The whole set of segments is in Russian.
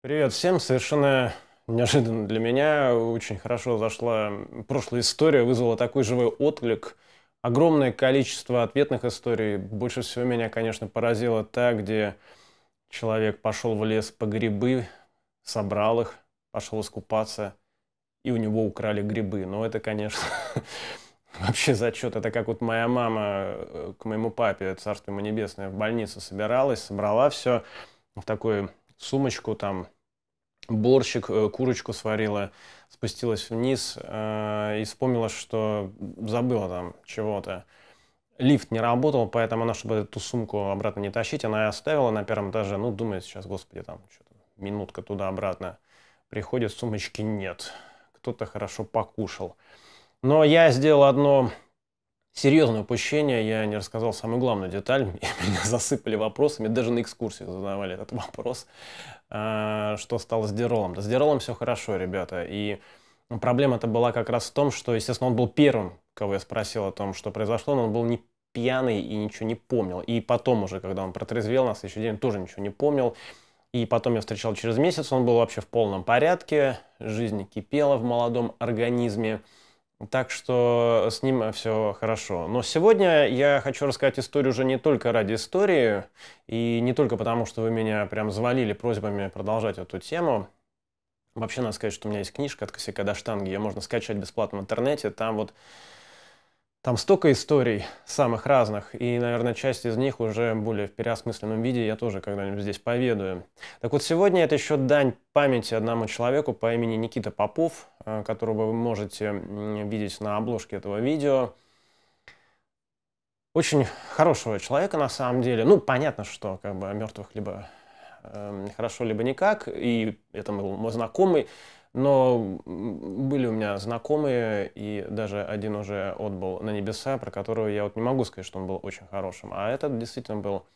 Привет всем. Совершенно неожиданно для меня. Очень хорошо зашла прошлая история, вызвала такой живой отклик. Огромное количество ответных историй. Больше всего меня, конечно, поразило та, где человек пошел в лес по грибы, собрал их, пошел искупаться, и у него украли грибы. Но это, конечно, вообще зачет. Это как вот моя мама э, к моему папе, царство ему небесное, в больницу собиралась, собрала все в такой сумочку там, борщик, э, курочку сварила, спустилась вниз э, и вспомнила, что забыла там чего-то. Лифт не работал, поэтому она, чтобы эту сумку обратно не тащить, она и оставила на первом этаже. Ну, думает сейчас, господи, там что-то минутка туда-обратно. Приходит, сумочки нет. Кто-то хорошо покушал. Но я сделал одно серьезное упущение, я не рассказал самую главную деталь, меня засыпали вопросами, даже на экскурсии задавали этот вопрос, а, что стало с Диролом. Да с Диролом все хорошо, ребята, и ну, проблема-то была как раз в том, что, естественно, он был первым, кого я спросил о том, что произошло, но он был не пьяный и ничего не помнил. И потом уже, когда он протрезвел, на следующий день тоже ничего не помнил. И потом я встречал через месяц, он был вообще в полном порядке, жизнь кипела в молодом организме. Так что с ним все хорошо. Но сегодня я хочу рассказать историю уже не только ради истории, и не только потому, что вы меня прям завалили просьбами продолжать эту тему. Вообще, надо сказать, что у меня есть книжка «От косяка до штанги». Ее можно скачать бесплатно в интернете. Там вот там столько историй самых разных, и, наверное, часть из них уже более в переосмысленном виде я тоже когда-нибудь здесь поведаю. Так вот, сегодня это еще дань памяти одному человеку по имени Никита Попов, э, которого вы можете видеть на обложке этого видео. Очень хорошего человека, на самом деле. Ну, понятно, что как бы о мертвых либо э, хорошо, либо никак, и это мой знакомый, но были у меня знакомые, и даже один уже отбыл на небеса, про которого я вот не могу сказать, что он был очень хорошим. А этот действительно был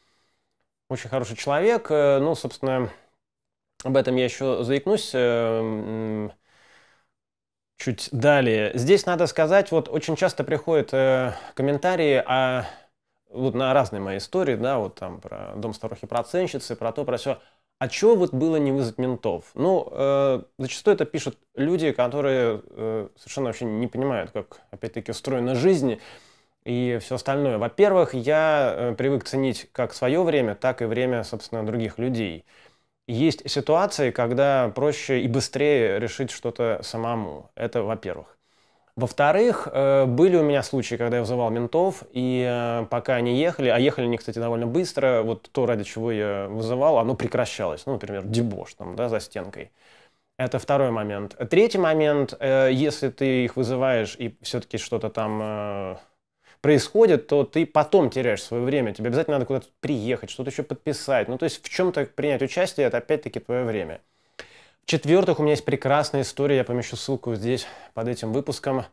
очень хороший человек. Э, ну, собственно, об этом я еще заикнусь эм, чуть далее. Здесь надо сказать, вот очень часто приходят э, комментарии о, а, вот на разные мои истории, да, вот там про дом старухи-проценщицы, про то, про все. А чего вот было не вызвать ментов? Ну, э, зачастую это пишут люди, которые э, совершенно вообще не понимают, как, опять-таки, устроена жизнь и все остальное. Во-первых, я э, привык ценить как свое время, так и время, собственно, других людей. Есть ситуации, когда проще и быстрее решить что-то самому. Это во-первых. Во-вторых, э, были у меня случаи, когда я вызывал ментов, и э, пока они ехали, а ехали они, кстати, довольно быстро, вот то, ради чего я вызывал, оно прекращалось. Ну, например, дебош там, да, за стенкой. Это второй момент. Третий момент, э, если ты их вызываешь и все-таки что-то там происходит, то ты потом теряешь свое время. Тебе обязательно надо куда-то приехать, что-то еще подписать. Ну, то есть в чем-то принять участие, это опять-таки твое время. В-четвертых, у меня есть прекрасная история, я помещу ссылку здесь под этим выпуском,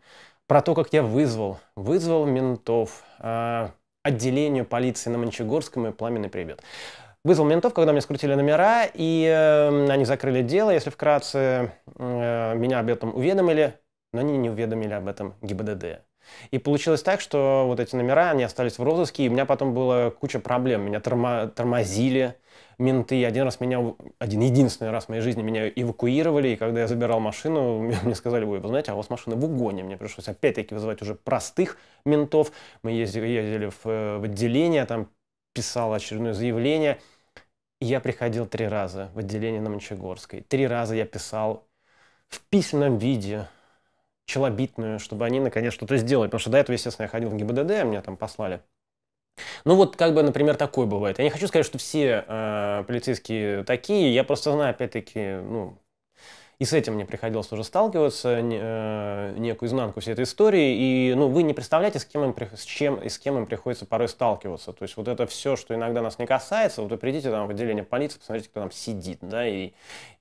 про то, как я вызвал, вызвал ментов, э, отделению полиции на Мончегорском и пламенный привет. Вызвал ментов, когда мне скрутили номера, и э, они закрыли дело, если вкратце, э, меня об этом уведомили, но они не уведомили об этом ГИБДД. И получилось так, что вот эти номера, они остались в розыске, и у меня потом была куча проблем. Меня тормо тормозили, менты. Один раз меня, один единственный раз в моей жизни меня эвакуировали, и когда я забирал машину, мне сказали, вы знаете, а у вас машина в угоне. Мне пришлось опять-таки вызывать уже простых ментов. Мы ездили, ездили в, э, в отделение, там писал очередное заявление. я приходил три раза в отделение на Мончегорской. Три раза я писал в письменном виде челобитную, чтобы они наконец что-то сделали. Потому что до этого, естественно, я ходил в ГИБДД, а меня там послали ну вот, как бы, например, такое бывает. Я не хочу сказать, что все э, полицейские такие. Я просто знаю, опять-таки, ну, и с этим мне приходилось уже сталкиваться, э, некую изнанку всей этой истории. И ну, вы не представляете, с, кем им, с чем и с кем им приходится порой сталкиваться. То есть вот это все, что иногда нас не касается, вот вы придите там, в отделение полиции, посмотрите, кто там сидит. Да? И,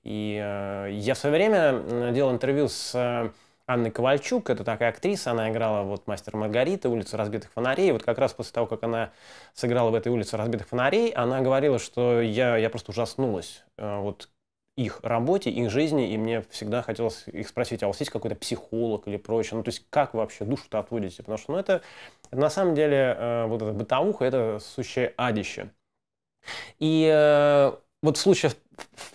и э, я в свое время э, делал интервью с э, Анны Ковальчук. Это такая актриса, она играла вот «Мастер Маргарита», «Улицу разбитых фонарей». Вот как раз после того, как она сыграла в этой «Улице разбитых фонарей», она говорила, что я, я просто ужаснулась э, вот их работе, их жизни, и мне всегда хотелось их спросить, а у вас есть какой-то психолог или прочее? Ну, то есть как вы вообще душу-то отводите? Потому что, ну, это, это на самом деле э, вот эта бытовуха, это сущее адище. И э, вот в случае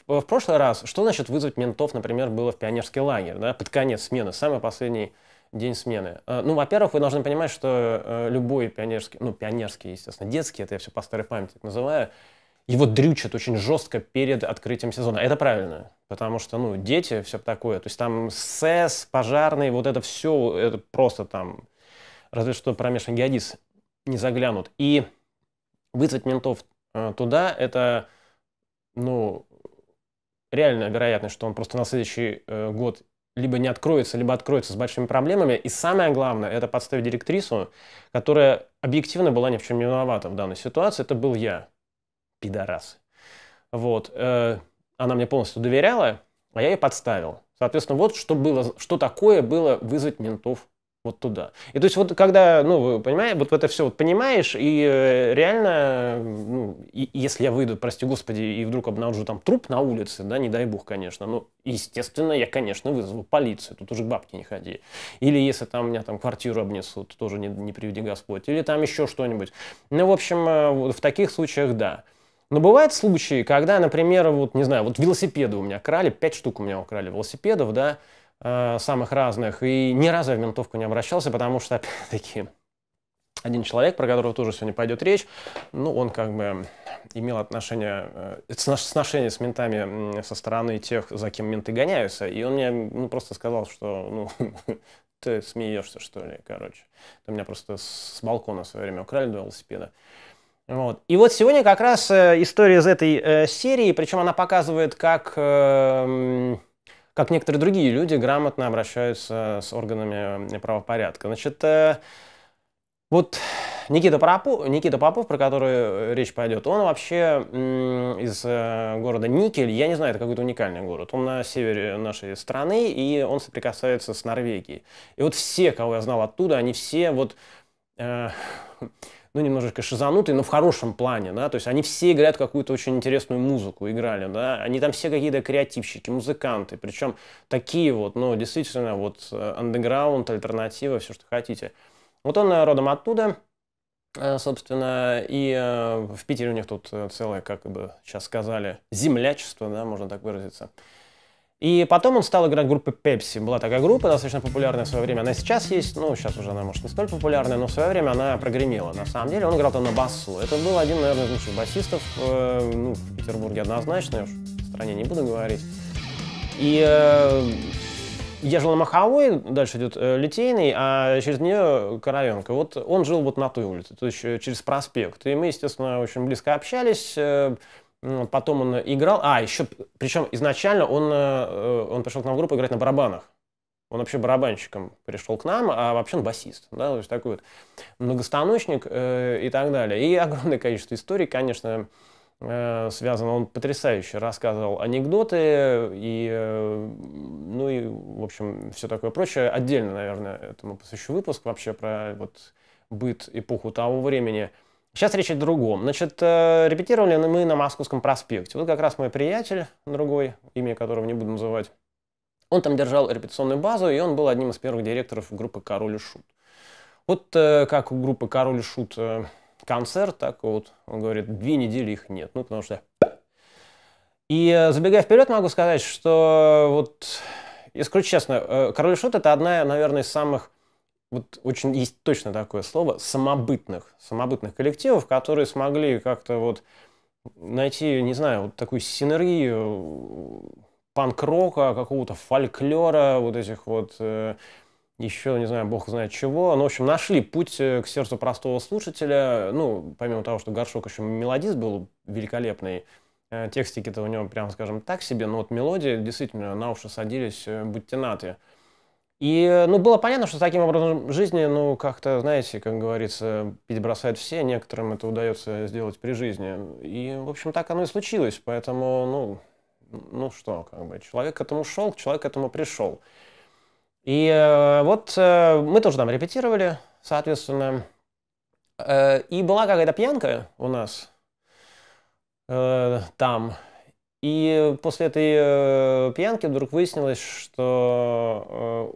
в, в прошлый раз, что значит вызвать ментов, например, было в пионерский лагерь, да, под конец смены, самый последний день смены. А, ну, во-первых, вы должны понимать, что э, любой пионерский, ну, пионерский, естественно, детский, это я все по старой памяти называю, его дрючат очень жестко перед открытием сезона. А это правильно, потому что, ну, дети, все такое. То есть там СЭС, пожарные, вот это все, это просто там, разве что промешанный геодис не заглянут. И вызвать ментов э, туда, это ну, реально вероятность, что он просто на следующий э, год либо не откроется, либо откроется с большими проблемами. И самое главное, это подставить директрису, которая объективно была ни в чем не виновата в данной ситуации. Это был я, пидорас. Вот. Э, она мне полностью доверяла, а я ее подставил. Соответственно, вот что было, что такое было вызвать ментов вот туда. И то есть вот когда, ну, понимаешь, вот это все вот понимаешь, и э, реально, ну, и, если я выйду, прости господи, и вдруг обнаружу там труп на улице, да, не дай бог, конечно, ну, естественно, я, конечно, вызову полицию, тут уже бабки не ходи. Или если там у меня там квартиру обнесут, тоже не, не приведи Господь, или там еще что-нибудь. Ну, в общем, э, в таких случаях да. Но бывают случаи, когда, например, вот, не знаю, вот велосипеды у меня крали, пять штук у меня украли велосипедов, да, Э, самых разных, и ни разу я в ментовку не обращался, потому что, опять-таки, один человек, про которого тоже сегодня пойдет речь, ну, он как бы имел отношение, э, сношение с ментами со стороны тех, за кем менты гоняются, и он мне ну, просто сказал, что, ну, ты смеешься, что ли, короче. ты меня просто с балкона в свое время украли два велосипеда. Вот. И вот сегодня как раз э, история из этой серии, причем она показывает, как эм, как некоторые другие люди грамотно обращаются с органами правопорядка. Значит, э, вот Никита, Парапу, Никита Попов, про который э, речь пойдет, он вообще из э, города Никель, я не знаю, это какой-то уникальный город. Он на севере нашей страны, и он соприкасается с Норвегией. И вот все, кого я знал оттуда, они все вот... Э, ну, немножечко шизанутые, но в хорошем плане, да, то есть они все играют какую-то очень интересную музыку, играли, да, они там все какие-то креативщики, музыканты, причем такие вот, ну, действительно, вот, андеграунд, э, альтернатива, все, что хотите. Вот он э, родом оттуда, э, собственно, и в Питере у них тут целое, как бы сейчас сказали, землячество, да, можно так выразиться. И потом он стал играть группы Pepsi. Была такая группа, достаточно популярная в свое время. Она сейчас есть, ну, сейчас уже она, может, не столь популярная, но в свое время она прогремела. На самом деле он играл там на басу. Это был один, наверное, из лучших басистов э, ну, в Петербурге однозначно, я уж в стране не буду говорить. И э, я жил на Маховой, дальше идет э, Литейный, а через нее Коровенко. Вот он жил вот на той улице, то есть э, через проспект. И мы, естественно, очень близко общались. Э, потом он играл, а, еще, причем изначально он, э, э, он пришел к нам в группу играть на барабанах. Он вообще барабанщиком пришел к нам, а вообще он басист, да, то есть такой вот многостаночник э, и так далее. И огромное количество историй, конечно, связано. Он потрясающе рассказывал анекдоты и, ну и, в общем, все такое прочее. Отдельно, наверное, этому посвящу выпуск вообще про вот быт, эпоху того времени – Сейчас речь о другом. Значит, э, репетировали мы на Московском проспекте. Вот как раз мой приятель, другой, имя которого не буду называть, он там держал репетиционную базу, и он был одним из первых директоров группы «Король и Шут». Вот э, как у группы «Король и Шут» э, концерт, так вот, он говорит, две недели их нет, ну, потому что... И забегая вперед, могу сказать, что вот, если честно, «Король и Шут» — это одна, наверное, из самых вот очень есть точно такое слово, самобытных, самобытных коллективов, которые смогли как-то вот найти, не знаю, вот такую синергию панк-рока, какого-то фольклора, вот этих вот э, еще, не знаю, бог знает чего. Ну, в общем, нашли путь э, к сердцу простого слушателя. Ну, помимо того, что Горшок еще мелодист был великолепный, э, текстики-то у него, прям скажем, так себе, но вот мелодии действительно на уши садились, будьте наты. И, ну, было понятно, что с таким образом жизни, ну, как-то, знаете, как говорится, перебросают все, некоторым это удается сделать при жизни. И, в общем, так оно и случилось, поэтому, ну, ну что, как бы, человек к этому шел, человек к этому пришел. И э, вот э, мы тоже там репетировали, соответственно, э, и была какая-то пьянка у нас э, там, и после этой э, пьянки вдруг выяснилось, что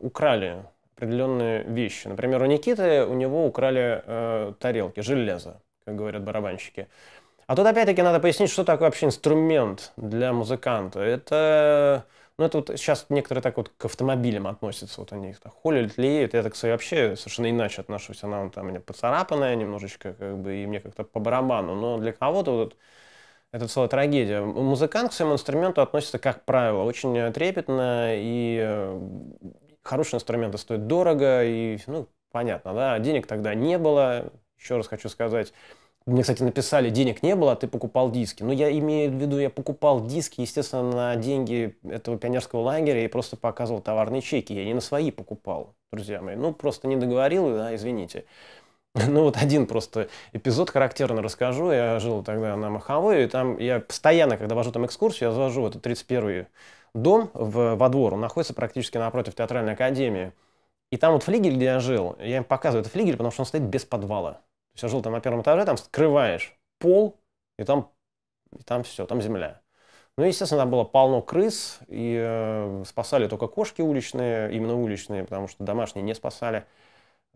э, украли определенные вещи. Например, у Никиты у него украли э, тарелки, железо, как говорят барабанщики. А тут опять-таки надо пояснить, что такое вообще инструмент для музыканта. Это, ну это вот сейчас некоторые так вот к автомобилям относятся, вот они их так холят, леют. Я так кстати, вообще совершенно иначе отношусь, она там у меня поцарапанная немножечко, как бы, и мне как-то по барабану. Но для кого-то вот это целая трагедия. Музыкант к своему инструменту относится, как правило, очень э, трепетно, и э, хорошие инструменты стоят дорого, и, ну, понятно, да, денег тогда не было, еще раз хочу сказать, мне, кстати, написали, денег не было, а ты покупал диски. Но я имею в виду, я покупал диски, естественно, на деньги этого пионерского лагеря и просто показывал товарные чеки. Я не на свои покупал, друзья мои. Ну, просто не договорил, да, извините. Ну вот один просто эпизод характерно расскажу. Я жил тогда на Маховой, и там я постоянно, когда вожу там экскурсию, я завожу этот 31 дом в, во двор. Он находится практически напротив театральной академии. И там вот флигель, где я жил, я им показываю этот флигель, потому что он стоит без подвала. То есть я жил там на первом этаже, там скрываешь пол, и там, и там все, там земля. Ну, естественно, там было полно крыс, и э, спасали только кошки уличные, именно уличные, потому что домашние не спасали.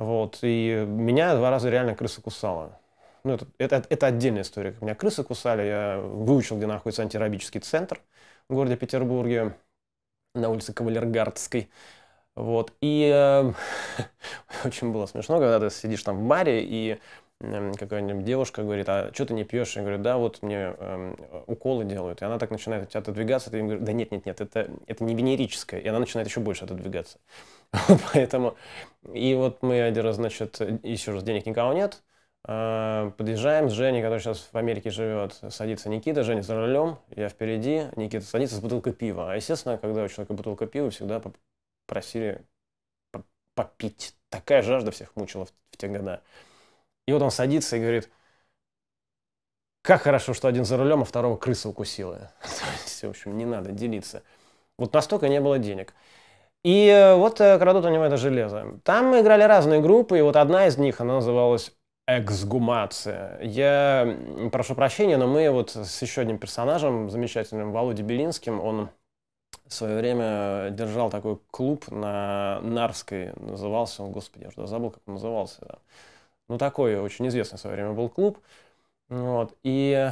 Вот, и меня два раза реально крыса кусала. Ну, это, это, это отдельная история. Меня крысы кусали, я выучил, где находится антирабический центр в городе Петербурге, на улице Кавалергардской. Вот, и э, очень было смешно, когда ты сидишь там в баре, и эм, какая-нибудь девушка говорит, а что ты не пьешь? Я говорю, да, вот мне э, уколы делают. И она так начинает от тебя отодвигаться, ты им говоришь, да нет, нет, нет, это, это не венерическое. И она начинает еще больше отодвигаться. Поэтому, и вот мы один раз, значит, еще раз, денег никого нет, а, подъезжаем с Женей, который сейчас в Америке живет, садится Никита, Женя за рулем, я впереди, Никита садится с бутылкой пива. А, естественно, когда у человека бутылка пива, всегда просили попить. Такая жажда всех мучила в, те года. И вот он садится и говорит, как хорошо, что один за рулем, а второго крыса укусила. в общем, не надо делиться. Вот настолько не было денег. И э, вот э, крадут у него это железо. Там мы играли разные группы, и вот одна из них, она называлась эксгумация. Я прошу прощения, но мы вот с еще одним персонажем, замечательным Володей Белинским, он в свое время держал такой клуб на Нарской, назывался он, господи, я уже забыл, как он назывался. Да. Ну, такой очень известный в свое время был клуб. Вот, и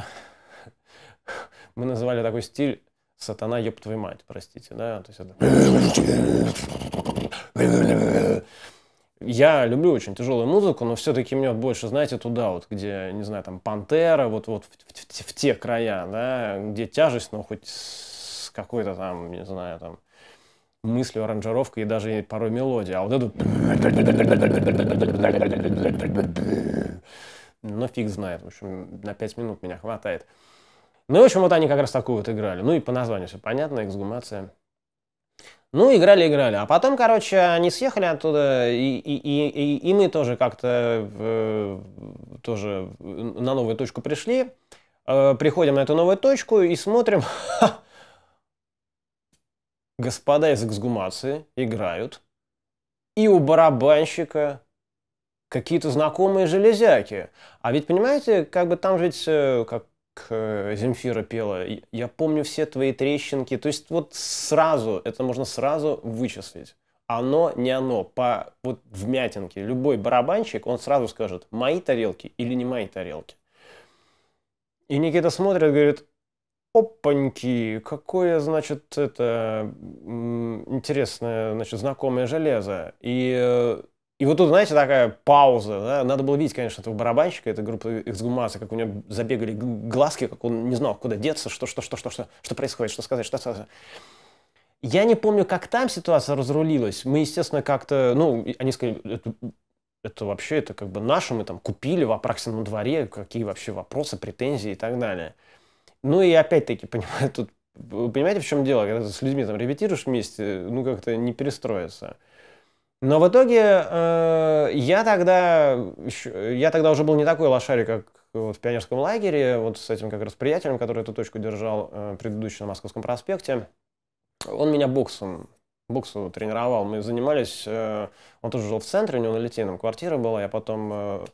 мы называли такой стиль сатана, ёб твою мать, простите, да, то есть это... Я люблю очень тяжелую музыку, но все-таки мне вот больше, знаете, туда вот, где, не знаю, там, Пантера, вот, вот в, в, в те края, да, где тяжесть, но хоть с какой-то там, не знаю, там, мыслью, аранжировкой и даже порой мелодией. А вот эту... Ну, но фиг знает, в общем, на пять минут меня хватает. Ну, в общем, вот они как раз такую вот играли. Ну, и по названию все понятно, эксгумация. Ну, играли-играли. А потом, короче, они съехали оттуда, и, и, и, и мы тоже как-то э, тоже на новую точку пришли. Э, приходим на эту новую точку и смотрим. Господа из эксгумации играют. И у барабанщика какие-то знакомые железяки. А ведь, понимаете, как бы там же ведь, э, как Э, Земфира пела «Я помню все твои трещинки». То есть вот сразу, это можно сразу вычислить. Оно, не оно, по вот вмятинке. Любой барабанщик, он сразу скажет «Мои тарелки» или «Не мои тарелки». И Никита смотрит говорит «Опаньки, какое, значит, это интересное, значит, знакомое железо». И э, и вот тут, знаете, такая пауза. Да? Надо было видеть, конечно, этого барабанщика, этой группы эксгумации, как у него забегали глазки, как он не знал, куда деться, что, что, что, что, что, что происходит, что сказать, что сказать. Я не помню, как там ситуация разрулилась. Мы, естественно, как-то, ну, они сказали, это, это вообще, это как бы наше, мы там купили в Апраксином дворе, какие вообще вопросы, претензии и так далее. Ну и опять-таки, понимаю, тут, понимаете, в чем дело? Когда ты с людьми там репетируешь вместе, ну как-то не перестроиться. Но в итоге э, я тогда я тогда уже был не такой лошарик, как вот в пионерском лагере, вот с этим как раз приятелем, который эту точку держал э, предыдущий на Московском проспекте. Он меня боксом боксу тренировал. Мы занимались, э, он тоже жил в центре, у него на Литейном квартира была, я потом э,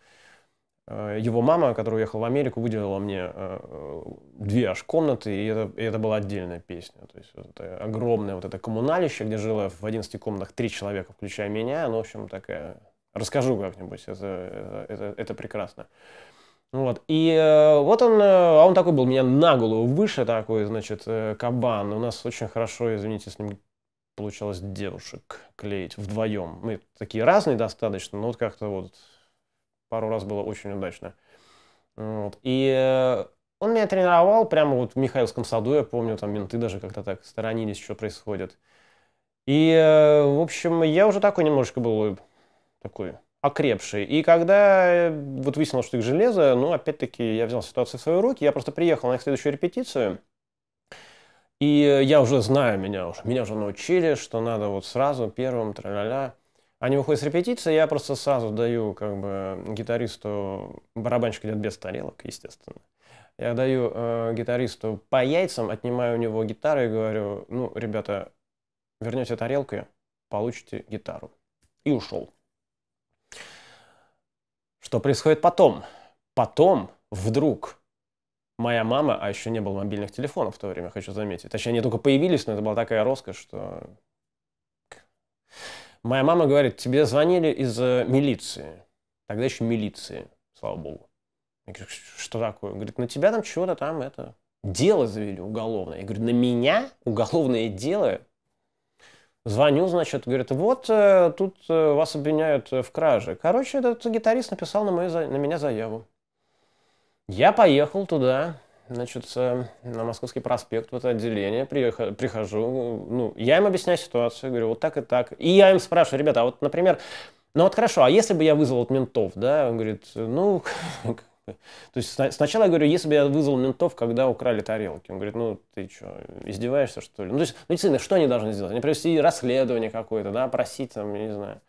Э, его мама, которая уехала в Америку, выделила мне э, э, две аж комнаты, и это, и это была отдельная песня. То есть это огромное вот это коммуналище, где жило в 11 комнатах три человека, включая меня. Ну, в общем, такая... Расскажу как-нибудь, это, это, это прекрасно. Ну вот. И э, вот он, э, а он такой был меня на голову выше, такой, значит, э, кабан. У нас очень хорошо, извините, с ним получалось девушек клеить вдвоем. Мы такие разные достаточно, но вот как-то вот пару раз было очень удачно. Вот. И э, он меня тренировал прямо вот в Михайловском саду, я помню, там менты даже как-то так сторонились, что происходит. И, э, в общем, я уже такой немножечко был э, такой окрепший. И когда вот выяснилось, что их железо, ну, опять-таки, я взял ситуацию в свои руки, я просто приехал на их следующую репетицию, и я уже знаю, меня уже, меня уже научили, что надо вот сразу первым, тра-ля-ля. Они выходят с репетиции, я просто сразу даю как бы гитаристу, барабанщику идет без тарелок, естественно. Я даю э, гитаристу по яйцам, отнимаю у него гитару и говорю, ну, ребята, вернете тарелки, получите гитару. И ушел. Что происходит потом? Потом вдруг моя мама, а еще не было мобильных телефонов в то время, хочу заметить. Точнее, они только появились, но это была такая роскошь, что Моя мама говорит, тебе звонили из э, милиции. Тогда еще милиции, слава богу. Я говорю, что такое? Говорит, на тебя там чего-то там это... Дело завели уголовное. Я говорю, на меня уголовное дело? Звоню, значит, говорит, вот э, тут э, вас обвиняют в краже. Короче, этот гитарист написал на, мою, на меня заяву. Я поехал туда, значит, э, на Московский проспект, в это отделение, приеха, прихожу, ну, я им объясняю ситуацию, говорю, вот так и так. И я им спрашиваю, ребята, а вот, например, ну вот хорошо, а если бы я вызвал ментов, да, он говорит, ну, то есть сначала я говорю, если бы я вызвал ментов, когда украли тарелки. Он говорит, ну ты что, издеваешься что ли? Ну то есть, ну действительно, что они должны сделать? Они провести расследование какое-то, да, просить там, я не знаю.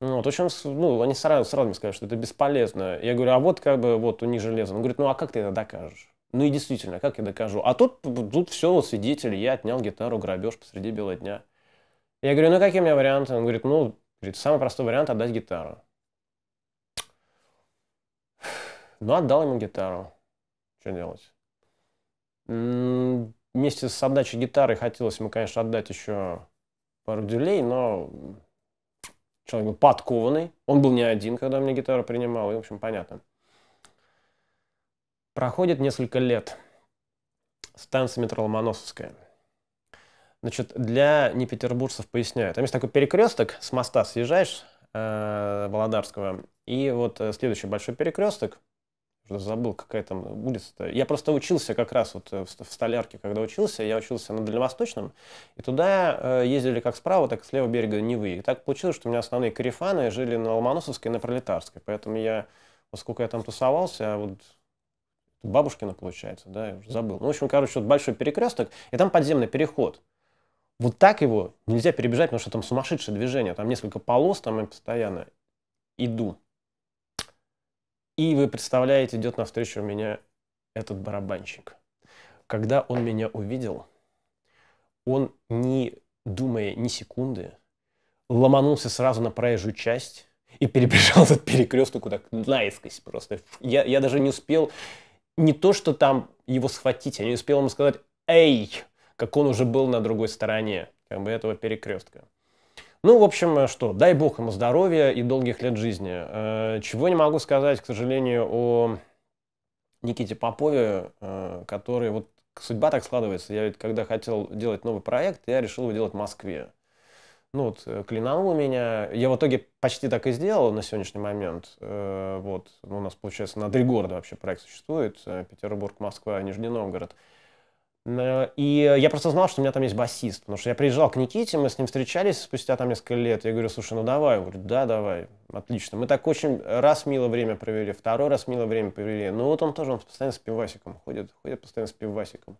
Ну, вот, общем ну, они сразу, сразу мне сказали, что это бесполезно. Я говорю, а вот как бы вот у них железо. Он говорит, ну а как ты это докажешь? Ну и действительно, как я докажу? А тут, тут все, свидетели я отнял гитару, грабеж посреди бела дня. Я говорю, ну какие у меня варианты? Он говорит, ну, говорит, самый простой вариант отдать гитару. Ну, отдал ему гитару. Что делать? Вместе с отдачей гитары хотелось ему, конечно, отдать еще пару дюлей, но человек был подкованный. Он был не один, когда мне гитару принимал, и, в общем, понятно. Проходит несколько лет. Станция метро Ломоносовская. Значит, для непетербуржцев поясняю. Там есть такой перекресток, с моста съезжаешь, э, Володарского, и вот э, следующий большой перекресток, уже забыл, какая там улица-то. Я просто учился как раз вот э, в, в столярке, когда учился, я учился на Дальневосточном, и туда э, ездили как справа, так и с левого берега Невы. И так получилось, что у меня основные карифаны жили на Ломоносовской и на Пролетарской, поэтому я, поскольку я там тусовался, а вот Бабушкина, получается, да, я уже забыл. Ну, в общем, короче, вот большой перекресток, и там подземный переход. Вот так его нельзя перебежать, потому что там сумасшедшее движение, там несколько полос, там я постоянно иду. И вы представляете, идет навстречу меня этот барабанщик. Когда он меня увидел, он, не думая ни секунды, ломанулся сразу на проезжую часть и перебежал этот перекресток куда то наискось просто. Я, я даже не успел не то, что там его схватить, я не успел ему сказать «Эй!», как он уже был на другой стороне как бы этого перекрестка. Ну, в общем, э, что, дай бог ему здоровья и долгих лет жизни. Э, чего не могу сказать, к сожалению, о Никите Попове, э, который вот судьба так складывается. Я ведь когда хотел делать новый проект, я решил его делать в Москве ну вот, э, клинал у меня. Я в итоге почти так и сделал на сегодняшний момент. Э, вот, ну, у нас, получается, на три города вообще проект существует. Э, Петербург, Москва, Нижний Новгород. И я просто знал, что у меня там есть басист, потому что я приезжал к Никите, мы с ним встречались спустя там несколько лет. Я говорю, слушай, ну давай. Он говорит, да, давай, отлично. Мы так очень раз мило время провели, второй раз мило время провели. Ну вот он тоже, он постоянно с пивасиком ходит, ходит постоянно с пивасиком.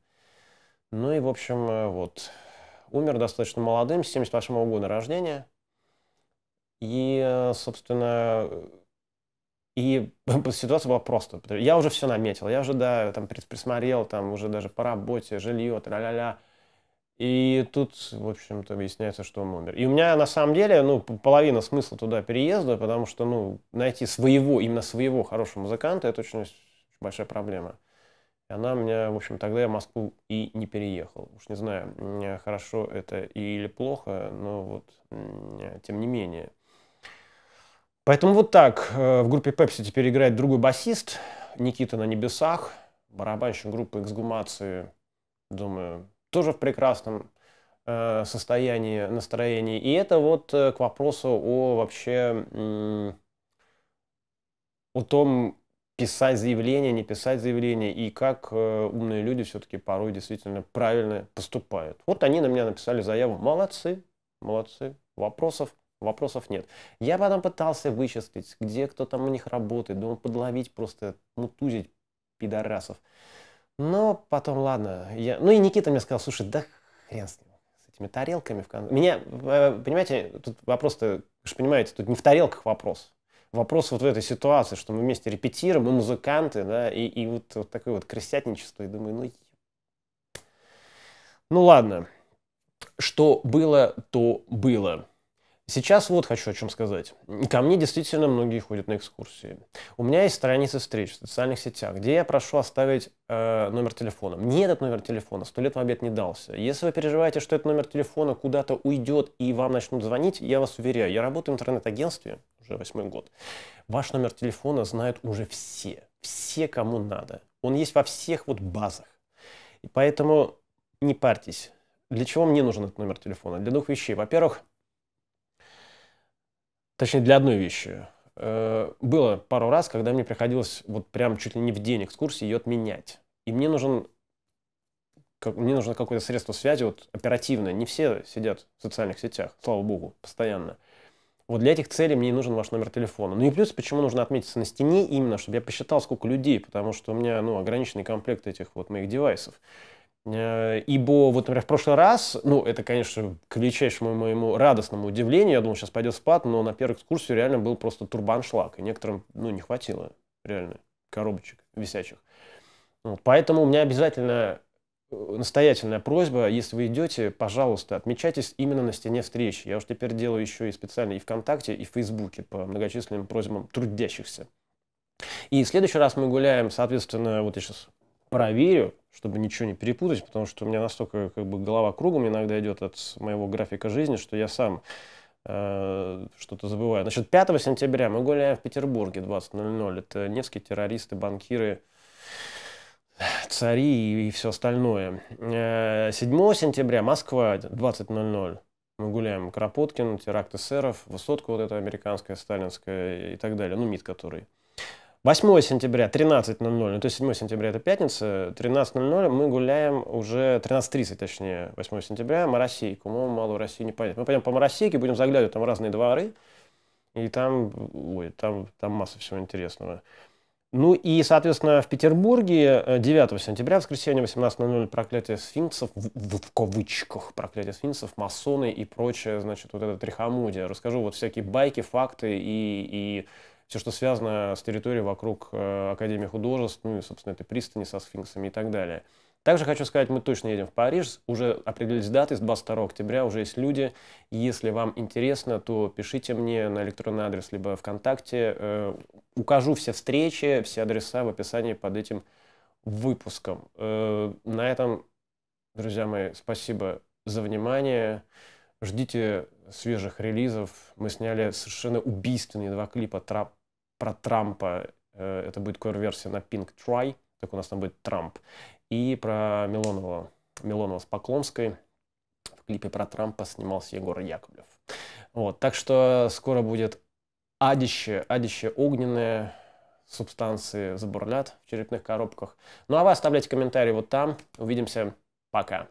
Ну и, в общем, вот, Умер достаточно молодым, 78 -го года рождения. И, э, собственно, и ситуация была просто. Я уже все наметил, я уже, да, там, присмотрел, там, уже даже по работе, жилье, тра-ля-ля. И тут, в общем-то, объясняется, что он умер. И у меня, на самом деле, ну, половина смысла туда переезда, потому что, ну, найти своего, именно своего хорошего музыканта, это очень большая проблема. И она меня, в общем, тогда я в Москву и не переехал. Уж не знаю, э, хорошо это или плохо, но вот э, тем не менее. Поэтому вот так. Э, в группе Pepsi теперь играет другой басист, Никита на небесах, барабанщик группы «Эксгумации», думаю, тоже в прекрасном состоянии, настроении. И это вот к вопросу о вообще о том, писать заявление, не писать заявление, и как э, умные люди все-таки порой действительно правильно поступают. Вот они на меня написали заяву. Молодцы, молодцы. Вопросов Вопросов нет. Я потом пытался вычислить, где кто там у них работает, думал подловить просто, мутузить пидорасов. Но потом, ладно, я... Ну и Никита мне сказал, слушай, да хрен с ним, с этими тарелками в конце. Меня, э, понимаете, тут вопрос-то, вы же понимаете, тут не в тарелках вопрос вопрос вот в этой ситуации, что мы вместе репетируем, мы музыканты, да, и, и вот, вот такое вот крысятничество, и думаю, ну... Ну ладно, что было, то было. Сейчас вот хочу о чем сказать. Ко мне действительно многие ходят на экскурсии. У меня есть страницы встреч в социальных сетях, где я прошу оставить э, номер телефона. Мне этот номер телефона сто лет в обед не дался. Если вы переживаете, что этот номер телефона куда-то уйдет и вам начнут звонить, я вас уверяю, я работаю в интернет-агентстве, уже восьмой год. Ваш номер телефона знают уже все, все, кому надо. Он есть во всех вот базах. И поэтому не парьтесь. Для чего мне нужен этот номер телефона? Для двух вещей. Во-первых, точнее, для одной вещи. Э, было пару раз, когда мне приходилось вот прям чуть ли не в день экскурсии ее отменять. И мне нужен как, мне нужно какое-то средство связи вот оперативное. Не все сидят в социальных сетях, слава богу, постоянно. Вот для этих целей мне нужен ваш номер телефона. Ну и плюс, почему нужно отметиться на стене именно, чтобы я посчитал, сколько людей, потому что у меня ну, ограниченный комплект этих вот моих девайсов. Э, ибо, вот, например, в прошлый раз, ну, это, конечно, к величайшему моему радостному удивлению, я думал, сейчас пойдет спад, но на первую экскурсию реально был просто турбаншлаг, и некоторым, ну, не хватило реально коробочек висячих. Вот, поэтому у меня обязательно настоятельная просьба, если вы идете, пожалуйста, отмечайтесь именно на стене встречи. Я уж теперь делаю еще и специально и ВКонтакте, и в Фейсбуке по многочисленным просьбам трудящихся. И в следующий раз мы гуляем, соответственно, вот я сейчас проверю, чтобы ничего не перепутать, потому что у меня настолько как бы голова кругом иногда идет от моего графика жизни, что я сам э, что-то забываю. Значит, 5 сентября мы гуляем в Петербурге 20.00. Это Невские террористы, банкиры, цари и, и все остальное. 7 э, сентября, Москва, 20.00. Мы гуляем Кропоткин, теракт эсеров, высотка вот эта американская, сталинская и так далее, ну, МИД который. 8 сентября, 13.00, ну, то есть 7 сентября это пятница, 13.00 мы гуляем уже, 13.30 точнее, 8 сентября, Моросейку, мы мало России не понятно. Мы пойдем по Моросейке, будем заглядывать там разные дворы, и там, ой, там, там масса всего интересного. Ну и, соответственно, в Петербурге 9 э, сентября, воскресенье, 18.00, проклятие сфинксов, в, в, кавычках проклятие сфинксов, масоны и прочее, значит, вот это трихомудие. Расскажу вот всякие байки, факты и, и все, что связано с территорией вокруг э, Академии художеств, ну и, собственно, этой пристани со сфинксами и так далее. Также хочу сказать, мы точно едем в Париж, уже определились даты, с 22 октября уже есть люди. Если вам интересно, то пишите мне на электронный адрес, либо ВКонтакте. Э, укажу все встречи, все адреса в описании под этим выпуском. Э, на этом, друзья мои, спасибо за внимание. Ждите свежих релизов. Мы сняли совершенно убийственные два клипа трап про Трампа. Э, это будет кор-версия на Pink Try, так у нас там будет Трамп. И про Милонова, Милонова с Поклонской в клипе про Трампа снимался Егор Яковлев. Вот, так что скоро будет адище, адище огненное, субстанции забурлят в черепных коробках. Ну а вы оставляйте комментарии вот там. Увидимся. Пока.